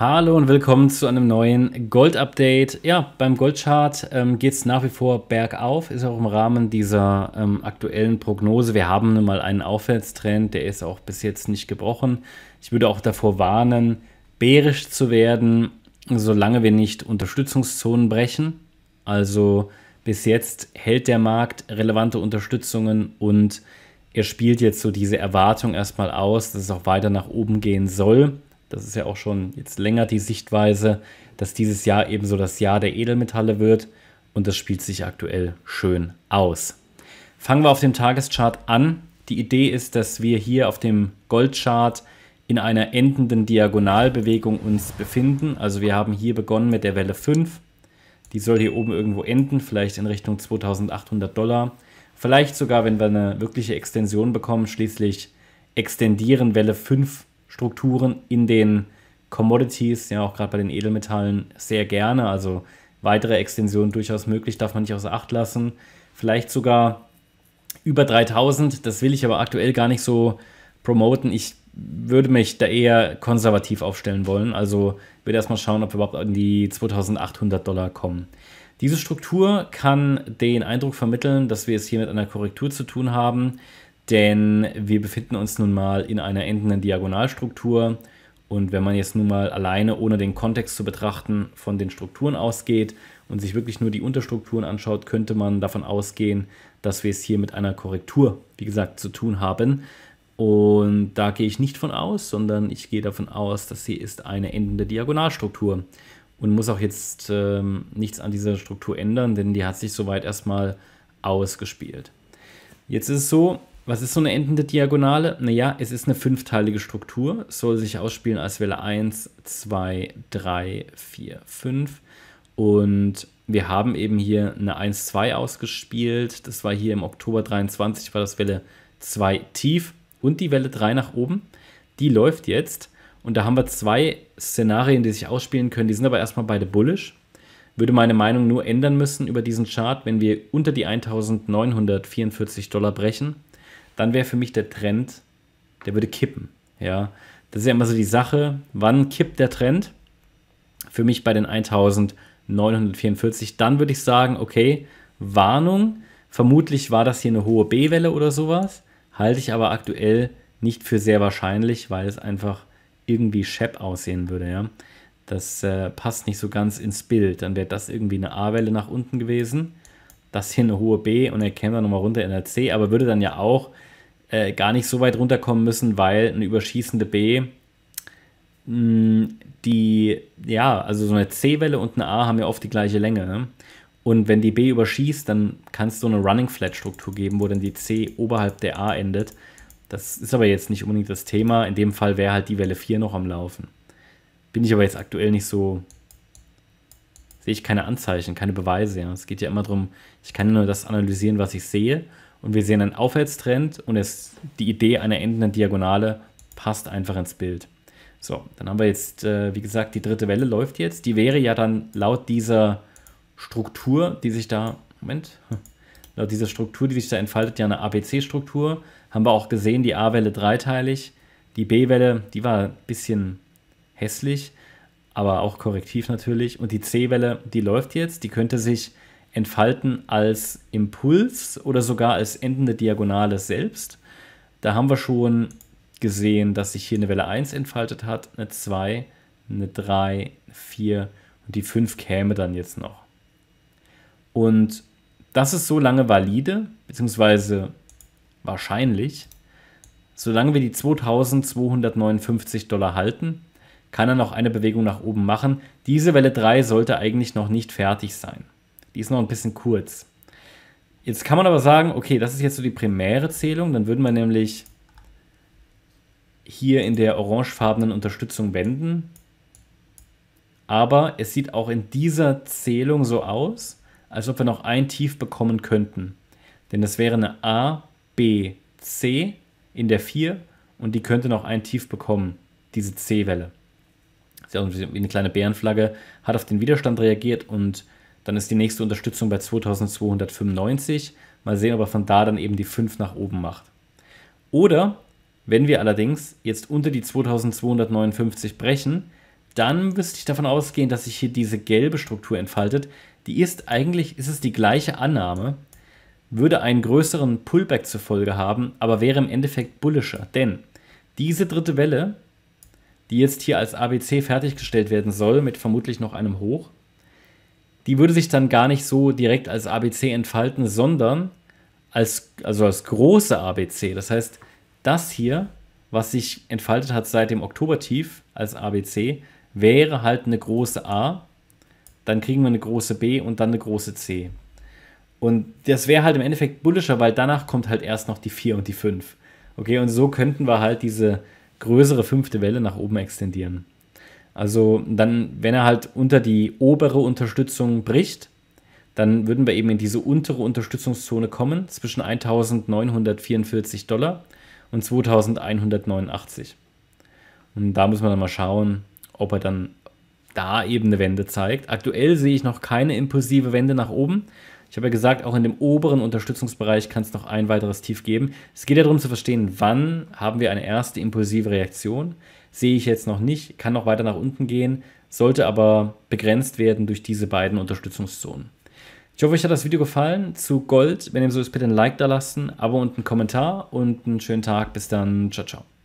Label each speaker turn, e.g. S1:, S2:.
S1: Hallo und willkommen zu einem neuen Gold-Update. Ja, beim Goldchart ähm, geht es nach wie vor bergauf, ist auch im Rahmen dieser ähm, aktuellen Prognose. Wir haben nun mal einen Aufwärtstrend, der ist auch bis jetzt nicht gebrochen. Ich würde auch davor warnen, bärisch zu werden, solange wir nicht Unterstützungszonen brechen. Also bis jetzt hält der Markt relevante Unterstützungen und er spielt jetzt so diese Erwartung erstmal aus, dass es auch weiter nach oben gehen soll das ist ja auch schon jetzt länger die Sichtweise, dass dieses Jahr eben so das Jahr der Edelmetalle wird und das spielt sich aktuell schön aus. Fangen wir auf dem Tageschart an. Die Idee ist, dass wir hier auf dem Goldchart in einer endenden Diagonalbewegung uns befinden. Also wir haben hier begonnen mit der Welle 5. Die soll hier oben irgendwo enden, vielleicht in Richtung 2800 Dollar. Vielleicht sogar, wenn wir eine wirkliche Extension bekommen, schließlich extendieren Welle 5 Strukturen in den Commodities, ja auch gerade bei den Edelmetallen, sehr gerne. Also weitere Extensionen durchaus möglich, darf man nicht außer Acht lassen. Vielleicht sogar über 3000, das will ich aber aktuell gar nicht so promoten. Ich würde mich da eher konservativ aufstellen wollen. Also würde erstmal schauen, ob wir überhaupt an die 2800 Dollar kommen. Diese Struktur kann den Eindruck vermitteln, dass wir es hier mit einer Korrektur zu tun haben. Denn wir befinden uns nun mal in einer endenden Diagonalstruktur. Und wenn man jetzt nun mal alleine, ohne den Kontext zu betrachten, von den Strukturen ausgeht und sich wirklich nur die Unterstrukturen anschaut, könnte man davon ausgehen, dass wir es hier mit einer Korrektur, wie gesagt, zu tun haben. Und da gehe ich nicht von aus, sondern ich gehe davon aus, dass hier ist eine endende Diagonalstruktur und muss auch jetzt ähm, nichts an dieser Struktur ändern, denn die hat sich soweit erstmal ausgespielt. Jetzt ist es so, was ist so eine endende Diagonale? Naja, es ist eine fünfteilige Struktur. soll sich ausspielen als Welle 1, 2, 3, 4, 5. Und wir haben eben hier eine 1, 2 ausgespielt. Das war hier im Oktober 23, war das Welle 2 tief und die Welle 3 nach oben. Die läuft jetzt. Und da haben wir zwei Szenarien, die sich ausspielen können. Die sind aber erstmal beide bullish. Würde meine Meinung nur ändern müssen über diesen Chart, wenn wir unter die 1944 Dollar brechen dann wäre für mich der Trend, der würde kippen. Ja, das ist ja immer so die Sache, wann kippt der Trend? Für mich bei den 1944, dann würde ich sagen, okay, Warnung, vermutlich war das hier eine hohe B-Welle oder sowas, halte ich aber aktuell nicht für sehr wahrscheinlich, weil es einfach irgendwie schepp aussehen würde, ja. Das äh, passt nicht so ganz ins Bild. Dann wäre das irgendwie eine A-Welle nach unten gewesen. Das hier eine hohe B und er käme dann nochmal runter in der C, aber würde dann ja auch äh, gar nicht so weit runterkommen müssen, weil eine überschießende B, mh, die, ja, also so eine C-Welle und eine A haben ja oft die gleiche Länge. Ne? Und wenn die B überschießt, dann kann es so eine Running Flat Struktur geben, wo dann die C oberhalb der A endet. Das ist aber jetzt nicht unbedingt das Thema. In dem Fall wäre halt die Welle 4 noch am Laufen. Bin ich aber jetzt aktuell nicht so. Sehe ich keine Anzeichen, keine Beweise. Ja. Es geht ja immer darum, ich kann nur das analysieren, was ich sehe und wir sehen einen Aufwärtstrend und es, die Idee einer endenden Diagonale passt einfach ins Bild. So, dann haben wir jetzt, äh, wie gesagt, die dritte Welle läuft jetzt. Die wäre ja dann laut dieser Struktur, die sich da, Moment, laut dieser Struktur, die sich da entfaltet, ja eine ABC-Struktur. Haben wir auch gesehen, die A-Welle dreiteilig, die B-Welle, die war ein bisschen hässlich, aber auch korrektiv natürlich. Und die C-Welle, die läuft jetzt, die könnte sich entfalten als Impuls oder sogar als endende Diagonale selbst. Da haben wir schon gesehen, dass sich hier eine Welle 1 entfaltet hat, eine 2, eine 3, 4 und die 5 käme dann jetzt noch. Und das ist so lange valide, beziehungsweise wahrscheinlich, solange wir die 2259 Dollar halten, kann er noch eine Bewegung nach oben machen. Diese Welle 3 sollte eigentlich noch nicht fertig sein die ist noch ein bisschen kurz. Jetzt kann man aber sagen, okay, das ist jetzt so die primäre Zählung, dann würden wir nämlich hier in der orangefarbenen Unterstützung wenden. Aber es sieht auch in dieser Zählung so aus, als ob wir noch ein Tief bekommen könnten. Denn das wäre eine A, B, C in der 4 und die könnte noch ein Tief bekommen, diese C-Welle. Sie ist also wie eine kleine Bärenflagge, hat auf den Widerstand reagiert und dann ist die nächste Unterstützung bei 2295. Mal sehen, ob er von da dann eben die 5 nach oben macht. Oder wenn wir allerdings jetzt unter die 2259 brechen, dann müsste ich davon ausgehen, dass sich hier diese gelbe Struktur entfaltet. Die ist eigentlich, ist es die gleiche Annahme, würde einen größeren Pullback zur Folge haben, aber wäre im Endeffekt bullischer. Denn diese dritte Welle, die jetzt hier als ABC fertiggestellt werden soll, mit vermutlich noch einem Hoch, die würde sich dann gar nicht so direkt als ABC entfalten, sondern als, also als große ABC. Das heißt, das hier, was sich entfaltet hat seit dem Oktobertief als ABC, wäre halt eine große A. Dann kriegen wir eine große B und dann eine große C. Und das wäre halt im Endeffekt bullischer, weil danach kommt halt erst noch die 4 und die 5. Okay, und so könnten wir halt diese größere fünfte Welle nach oben extendieren. Also dann, wenn er halt unter die obere Unterstützung bricht, dann würden wir eben in diese untere Unterstützungszone kommen zwischen 1944 Dollar und 2189. Und da muss man dann mal schauen, ob er dann da eben eine Wende zeigt. Aktuell sehe ich noch keine impulsive Wende nach oben, ich habe ja gesagt, auch in dem oberen Unterstützungsbereich kann es noch ein weiteres Tief geben. Es geht ja darum zu verstehen, wann haben wir eine erste impulsive Reaktion. Sehe ich jetzt noch nicht, kann noch weiter nach unten gehen, sollte aber begrenzt werden durch diese beiden Unterstützungszonen. Ich hoffe, euch hat das Video gefallen zu Gold. Wenn ihr so ist, bitte ein Like da lassen, Abo und einen Kommentar und einen schönen Tag. Bis dann. Ciao, ciao.